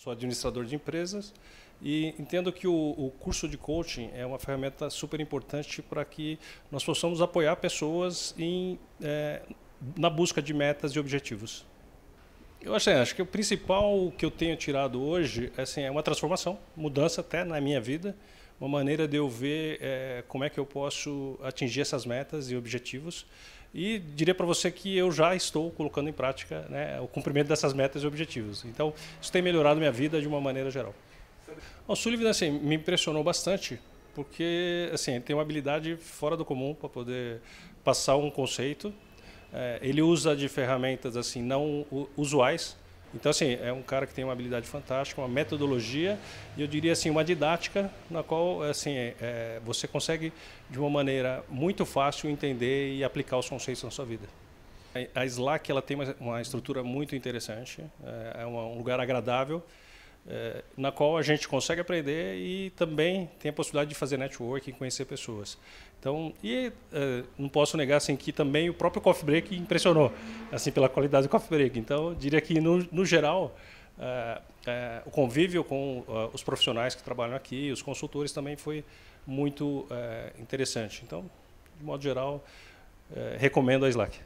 sou administrador de empresas e entendo que o, o, curso de coaching é uma ferramenta super importante para que nós possamos apoiar pessoas em, é, na busca de metas e objetivos. Eu acho que o principal que eu tenho tirado hoje assim, é uma transformação, mudança até na minha vida, uma maneira de eu ver é, como é que eu posso atingir essas metas e objetivos. E diria para você que eu já estou colocando em prática né, o cumprimento dessas metas e objetivos. Então, isso tem melhorado minha vida de uma maneira geral. O Sullivan assim, me impressionou bastante, porque assim, ele tem uma habilidade fora do comum para poder passar um conceito é, ele usa de ferramentas assim não usuais. Então, assim, é um cara que tem uma habilidade fantástica, uma metodologia e eu diria assim, uma didática na qual assim, é, é você consegue, de uma maneira muito fácil, entender e aplicar os conceitos na sua vida. A Slack ela tem uma estrutura muito interessante, é, é um lugar agradável. É, na qual a gente consegue aprender e também tem a possibilidade de fazer networking, conhecer pessoas. Então, e é, não posso negar assim que também o próprio coffee break impressionou, assim pela qualidade do coffee break. Então, diria que no, no geral é, o convívio com os profissionais que trabalham aqui, os consultores também foi muito interessante. Então, de modo geral, recomendo a Slack.